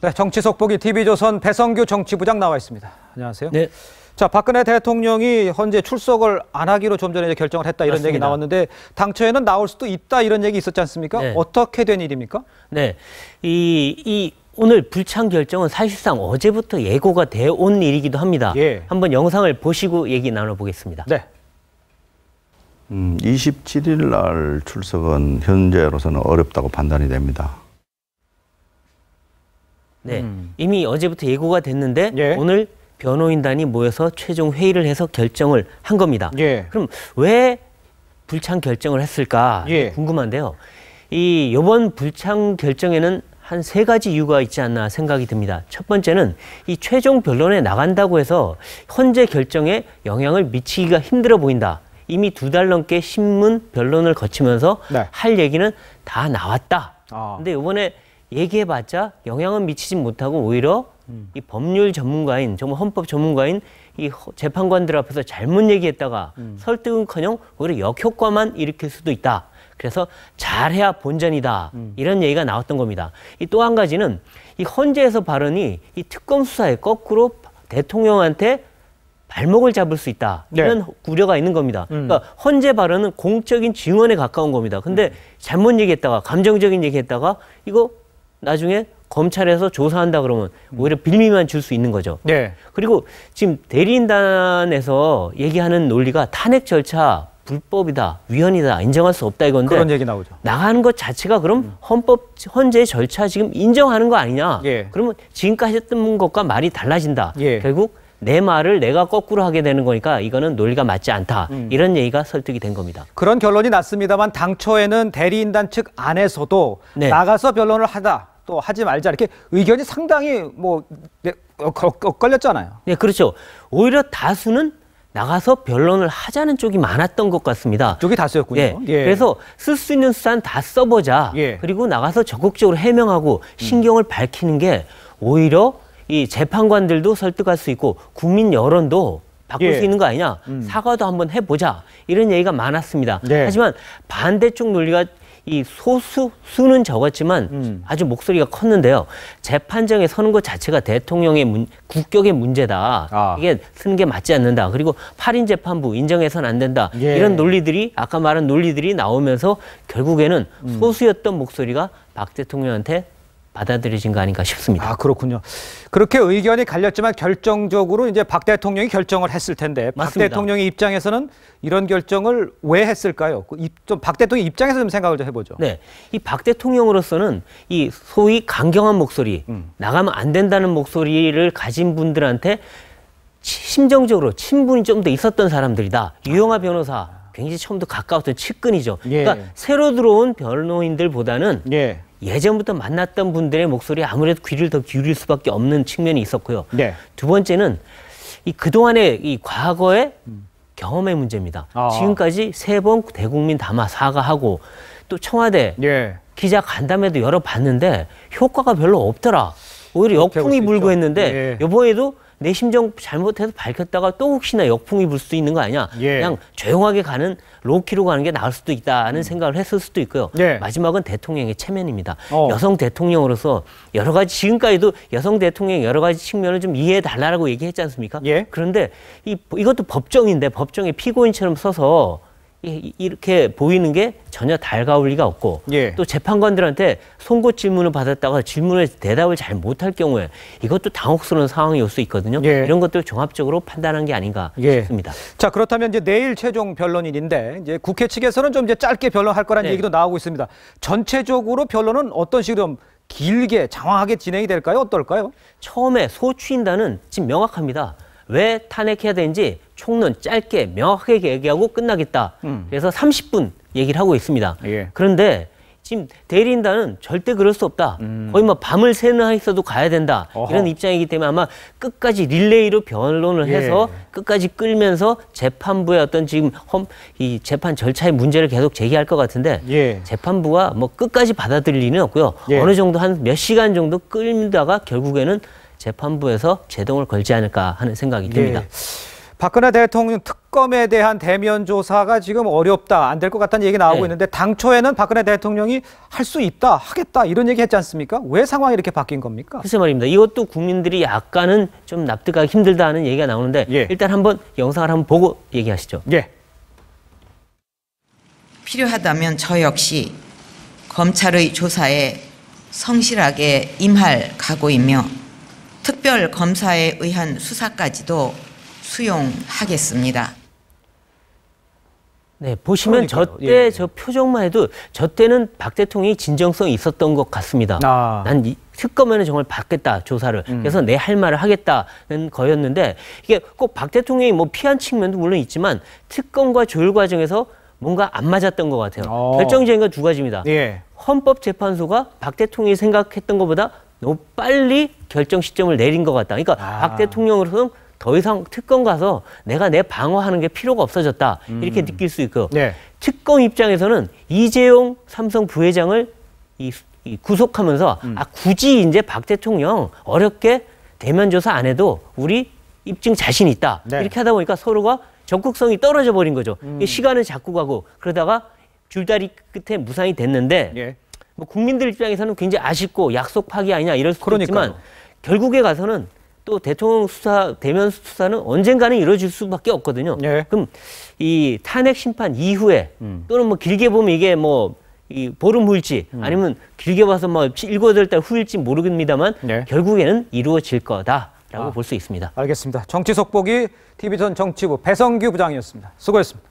네, 정치 속보기 TV조선 배성규 정치부장 나와 있습니다. 안녕하세요. 네. 자, 박근혜 대통령이 현재 출석을 안 하기로 좀 전에 결정을 했다 이런 맞습니다. 얘기 나왔는데 당초에는 나올 수도 있다 이런 얘기 있었지 않습니까? 네. 어떻게 된 일입니까? 네. 이, 이 오늘 불참 결정은 사실상 어제부터 예고가 돼온 일이기도 합니다. 예. 한번 영상을 보시고 얘기 나눠보겠습니다. 네. 음, 27일 날 출석은 현재로서는 어렵다고 판단이 됩니다. 네, 음. 이미 어제부터 예고가 됐는데 예. 오늘 변호인단이 모여서 최종 회의를 해서 결정을 한 겁니다. 예. 그럼 왜 불창 결정을 했을까 예. 궁금한데요. 이 이번 불창 결정에는 한 세 가지 이유가 있지 않나 생각이 듭니다. 첫 번째는 이 최종 변론에 나간다고 해서 현재 결정에 영향을 미치기가 힘들어 보인다. 이미 두 달 넘게 신문 변론을 거치면서 네. 할 얘기는 다 나왔다. 아. 근데 이번에 얘기해봤자 영향은 미치지 못하고 오히려 음. 이 법률 전문가인 정말 헌법 전문가인 이 재판관들 앞에서 잘못 얘기했다가 음. 설득은커녕 오히려 역효과만 일으킬 수도 있다. 그래서 잘해야 본전이다 음. 이런 얘기가 나왔던 겁니다. 이 또 한 가지는 이 헌재에서 발언이 이 특검 수사에 거꾸로 대통령한테 발목을 잡을 수 있다 네. 이런 네. 우려가 있는 겁니다. 음. 그러니까 헌재 발언은 공적인 증언에 가까운 겁니다. 근데 음. 잘못 얘기했다가 감정적인 얘기했다가 이거 나중에 검찰에서 조사한다 그러면 오히려 음. 빌미만 줄 수 있는 거죠. 네. 그리고 지금 대리인단에서 얘기하는 논리가 탄핵 절차 불법이다, 위헌이다, 인정할 수 없다 이건데 그런 얘기 나오죠. 나가는 것 자체가 그럼 음. 헌법 헌재 절차 지금 인정하는 거 아니냐? 예. 그러면 지금까지 했던 것과 말이 달라진다. 예. 결국 내 말을 내가 거꾸로 하게 되는 거니까 이거는 논리가 맞지 않다. 음. 이런 얘기가 설득이 된 겁니다. 그런 결론이 났습니다만 당초에는 대리인단 측 안에서도 네. 나가서 변론을 하다 또 하지 말자 이렇게 의견이 상당히 뭐 네, 어, 엇갈렸잖아요. 네, 그렇죠. 오히려 다수는 나가서 변론을 하자는 쪽이 많았던 것 같습니다. 쪽이 다쓰였군요 예. 예. 그래서 쓸 수 있는 수단 다 써보자. 예. 그리고 나가서 적극적으로 해명하고 신경을 밝히는 게 오히려 이 재판관들도 설득할 수 있고 국민 여론도 바꿀 예. 수 있는 거 아니냐 음. 사과도 한번 해보자 이런 얘기가 많았습니다 네. 하지만 반대쪽 논리가 이 소수 수는 적었지만 음. 아주 목소리가 컸는데요 재판장에 서는 것 자체가 대통령의 문, 국격의 문제다 아. 이게 쓰는 게 맞지 않는다 그리고 8인 재판부 인정해서는 안 된다 예. 이런 논리들이 아까 말한 논리들이 나오면서 결국에는 음. 소수였던 목소리가 박 대통령한테 받아들여진 거 아닌가 싶습니다. 아 그렇군요. 그렇게 의견이 갈렸지만 결정적으로 이제 박 대통령이 결정을 했을 텐데 맞습니다. 박 대통령의 입장에서는 이런 결정을 왜 했을까요? 그 좀박 대통령 입장에서 좀 생각을 좀 해보죠. 네, 이 박 대통령으로서는 이 소위 강경한 목소리 음. 나가면 안 된다는 목소리를 가진 분들한테 심정적으로 친분이 좀 더 있었던 사람들이다. 유영아 변호사 굉장히 처음부터 가까웠던 측근이죠. 예. 그러니까 새로 들어온 변호인들보다는 예. 전부터 만났던 분들의 목소리에 아무래도 귀를 더 기울일 수밖에 없는 측면이 있었고요. 예. 두 번째는 이 그동안의 이 과거의 경험의 문제입니다. 아. 지금까지 세 번 대국민 담화 사과하고 또 청와대 예. 기자 간담회도 열어 봤는데 효과가 별로 없더라. 오히려 역풍이 불고 있죠. 했는데 예. 이번에도 내 심정 잘못해서 밝혔다가 또 혹시나 역풍이 불 수 있는 거 아니냐. 예. 그냥 조용하게 가는 로키로 가는 게 나을 수도 있다는 생각을 했을 수도 있고요. 예. 마지막은 대통령의 체면입니다. 어. 여성 대통령으로서 여러 가지 지금까지도 여성 대통령 여러 가지 측면을 좀 이해해 달라고 얘기했지 않습니까? 예. 그런데 이, 이것도 법정인데 법정에 피고인처럼 서서 이렇게 보이는 게 전혀 달가울 리가 없고 예. 또 재판관들한테 송곳 질문을 받았다가 질문에 대답을 잘 못할 경우에 이것도 당혹스러운 상황이 올 수 있거든요. 예. 이런 것들 종합적으로 판단한 게 아닌가 예. 싶습니다. 자 그렇다면 이제 내일 최종 변론일인데 이제 국회 측에서는 좀 이제 짧게 변론할 거란 네. 얘기도 나오고 있습니다. 전체적으로 변론은 어떤 식으로 길게 장황하게 진행이 될까요? 어떨까요? 처음에 소추인단은 지금 명확합니다. 왜 탄핵해야 되는지 총론 짧게 명확하게 얘기하고 끝나겠다. 음. 그래서 30분 얘기를 하고 있습니다. 예. 그런데 지금 대리인단은 절대 그럴 수 없다. 음. 거의 뭐 밤을 새는 있어도 가야 된다. 어허. 이런 입장이기 때문에 아마 끝까지 릴레이로 변론을 예. 해서 끝까지 끌면서 재판부의 어떤 지금 험, 이 재판 절차의 문제를 계속 제기할 것 같은데 예. 재판부가 뭐 끝까지 받아들일 리는 없고요. 예. 어느 정도 한 몇 시간 정도 끌다가 결국에는 재판부에서 제동을 걸지 않을까 하는 생각이 예. 듭니다. 네. 박근혜 대통령 특검에 대한 대면 조사가 지금 어렵다, 안 될 것 같다는 얘기 나오고 네. 있는데 당초에는 박근혜 대통령이 할 수 있다, 하겠다 이런 얘기 했지 않습니까? 왜 상황이 이렇게 바뀐 겁니까? 글쎄 말입니다. 이것도 국민들이 약간은 좀 납득하기 힘들다 하는 얘기가 나오는데 예. 일단 한번 영상을 한번 보고 얘기하시죠. 예. 필요하다면 저 역시 검찰의 조사에 성실하게 임할 각오이며 특별 검사에 의한 수사까지도 수용하겠습니다. 네, 보시면 저때 예. 저 표정만 해도 저 때는 박 대통령이 진정성이 있었던 것 같습니다. 아. 난 특검에는 정말 받겠다 조사를 음. 그래서 내 할 말을 하겠다는 거였는데 이게 꼭 박 대통령이 뭐 피한 측면도 물론 있지만 특검과 조율 과정에서 뭔가 안 맞았던 것 같아요. 어. 결정적인 건두 가지입니다. 예. 헌법재판소가 박 대통령이 생각했던 것보다 너무 빨리 결정 시점을 내린 것 같다. 그러니까 아. 박 대통령으로서는 더 이상 특검 가서 내가 내 방어하는 게 필요가 없어졌다. 음. 이렇게 느낄 수 있고 네. 특검 입장에서는 이재용 삼성 부회장을 이, 이 구속하면서 음. 아 굳이 이제 박 대통령 어렵게 대면 조사 안 해도 우리 입증 자신 있다. 네. 이렇게 하다 보니까 서로가 적극성이 떨어져 버린 거죠. 음. 시간은 자꾸 가고 그러다가 줄다리 끝에 무산이 됐는데 예. 뭐 국민들 입장에서는 굉장히 아쉽고 약속 파기 아니냐 이럴 수도 그러니까요. 있지만 결국에 가서는 또 대통령 수사 대면 수사는 언젠가는 이루어질 수밖에 없거든요. 예. 그럼 이 탄핵 심판 이후에 음. 또는 뭐 길게 보면 이게 뭐 이 보름 후일지 음. 아니면 길게 봐서 뭐 일곱 여덟 달 후일지 모르겠습니다만 예. 결국에는 이루어질 거다라고 아. 볼수 있습니다. 알겠습니다. 정치 속보기 TV전 정치부 배성규 부장이었습니다. 수고했습니다.